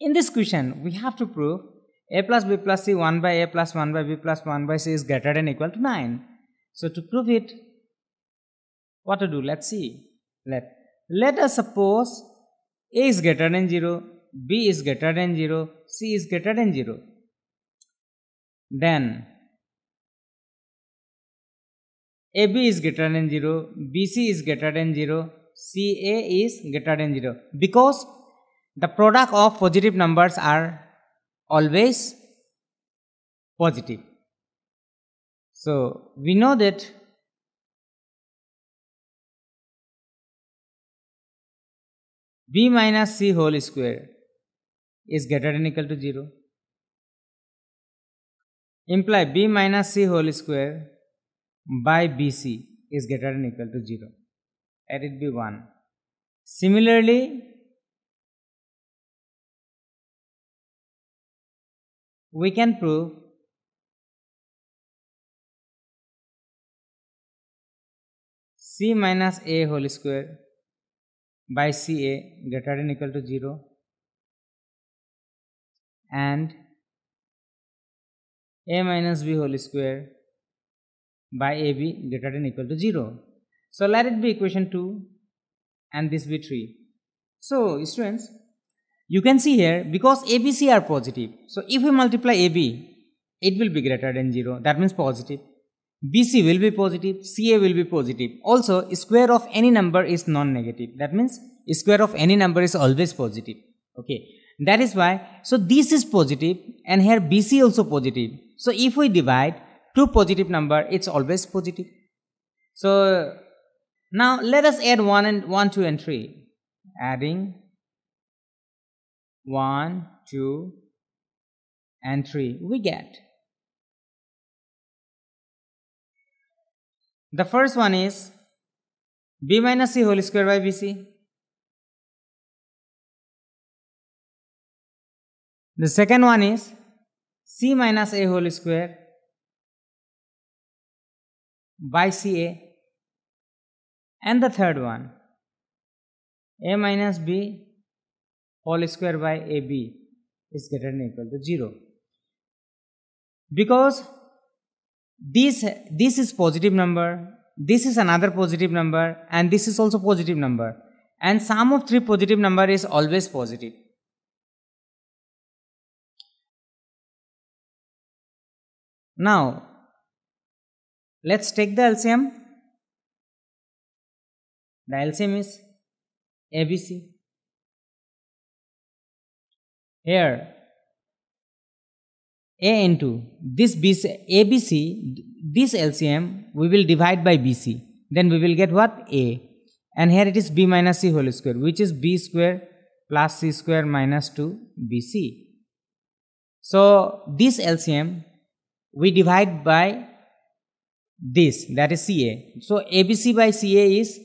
In this question, we have to prove a plus b plus c 1 by a plus 1 by b plus 1 by c is greater than equal to 9. So to prove it, what to do? Let's see. Let, let us suppose a is greater than 0, b is greater than 0, c is greater than 0. Then AB is greater than 0, BC is greater than 0, CA is greater than 0 because the product of positive numbers are always positive. So we know that b minus c whole square is greater than equal to 0. Imply b minus c whole square by bc is greater than equal to 0. Let it be 1. Similarly, we can prove c minus a whole square by ca greater than equal to 0 and a minus b whole square by ab greater than equal to 0 so let it be equation 2 and this be 3 so students you can see here because ABC are positive. So if we multiply AB, it will be greater than 0. That means positive. BC will be positive, CA will be positive. Also, square of any number is non-negative. That means square of any number is always positive. Okay. That is why, so this is positive and here BC also positive. So if we divide two positive number, it's always positive. So now let us add 1 and 1, 2 and 3. Adding 1, 2, and 3 we get. The first one is b minus c whole square by bc. The second one is c minus a whole square by ca. And the third one a minus b whole square by ab is greater than equal to 0 because this this is positive number this is another positive number and this is also positive number and sum of three positive number is always positive now let's take the LCM the LCM is ABC here a into this BC, ABC, this LCM we will divide by BC. Then we will get what? A. And here it is B minus C whole square which is B square plus C square minus 2 BC. So this LCM we divide by this that is CA. So ABC by CA is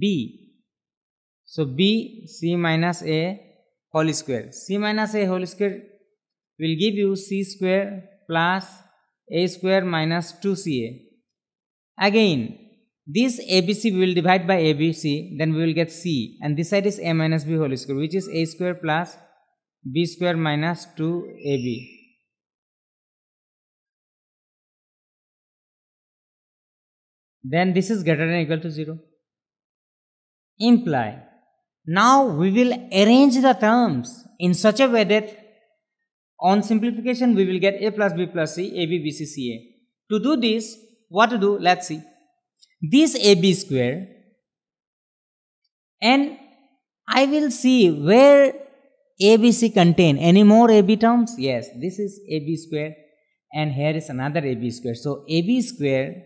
B. So B C minus A whole square C minus A whole square will give you C square plus A square minus two C A again this abc we will divide by abc then we will get c and this side is a minus b whole square which is a square plus b square minus 2ab then this is greater than equal to 0 imply Now we will arrange the terms in such a way that on simplification we will get a plus b plus c, a b b c c a. To do this, what to do? Let's see. This a b square and I will see where a b c contain any more a b terms. Yes, this is a b square and here is another a b square. So a b square,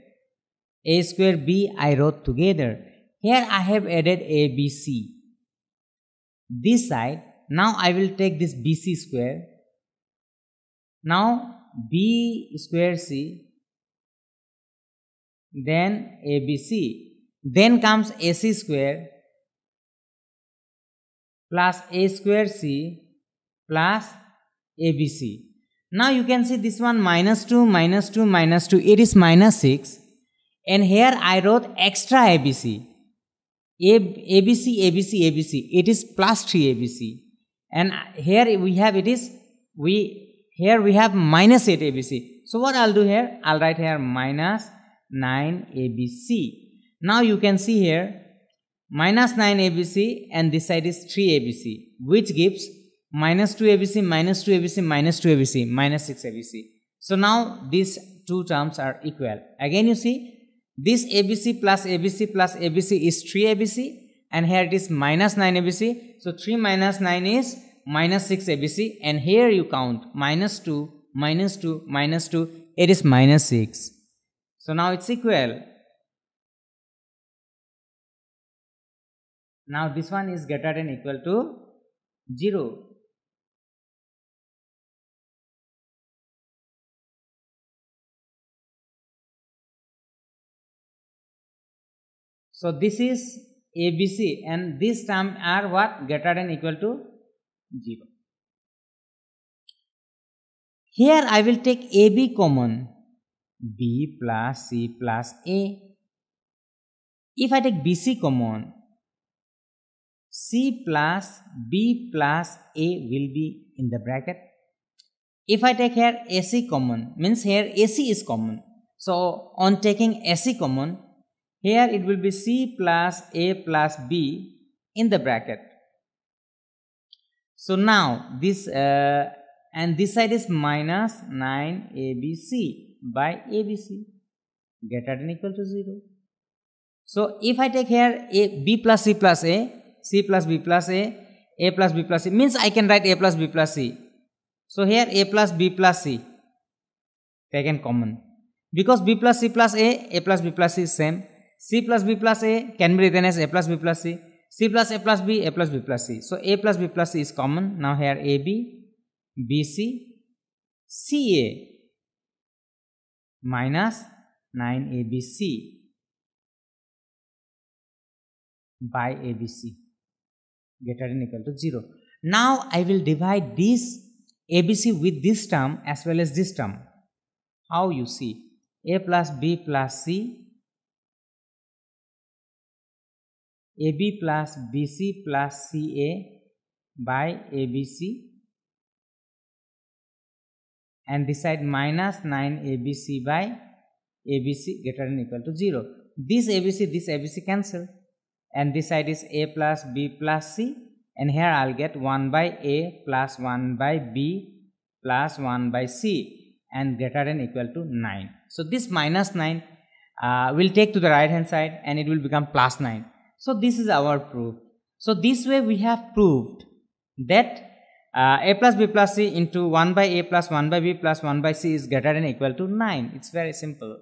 a square b I wrote together. Here I have added a b c this side. Now I will take this BC square. Now B square C, then ABC. Then comes AC square plus A square C plus ABC. Now you can see this one minus 2, minus 2, minus 2. It is minus 6. And here I wrote extra ABC. A, ABC, ABC, ABC. It is plus 3 ABC. And here we have it is, we here we have minus 8 ABC. So what I'll do here, I'll write here minus 9 ABC. Now you can see here, minus 9 ABC and this side is 3 ABC, which gives minus 2 ABC, minus 2 ABC, minus 2 ABC, minus 6 ABC. So now these two terms are equal. Again you see, this ABC plus ABC plus ABC is 3ABC and here it is minus 9ABC. So 3 minus 9 is minus 6ABC and here you count minus 2, minus 2, minus 2, it is minus 6. So now it's equal. Now this one is greater than equal to 0. So this is ABC and this term are what greater than equal to 0. Here I will take AB common B plus C plus A. If I take BC common C plus B plus A will be in the bracket. If I take here AC common means here AC is common. So on taking AC common here it will be C plus A plus B in the bracket. So now this uh, and this side is minus 9ABC by ABC greater than equal to 0. So if I take here A, B plus C plus A, C plus B plus A, A plus B plus C means I can write A plus B plus C. So here A plus B plus C taken common because B plus C plus A, A plus B plus C is same c plus b plus a can be written as a plus b plus c c plus a plus b a plus b plus c so a plus b plus c is common now here ab bc ca minus 9abc by abc greater than equal to 0 now i will divide this abc with this term as well as this term how you see a plus b plus c AB plus BC plus CA by ABC and this side minus 9 ABC by ABC greater than equal to 0. This ABC, this ABC cancel and this side is A plus B plus C and here I'll get 1 by A plus 1 by B plus 1 by C and greater than equal to 9. So this minus 9 uh, will take to the right hand side and it will become plus 9 so this is our proof. So this way we have proved that uh, a plus b plus c into 1 by a plus 1 by b plus 1 by c is greater than equal to 9. It's very simple.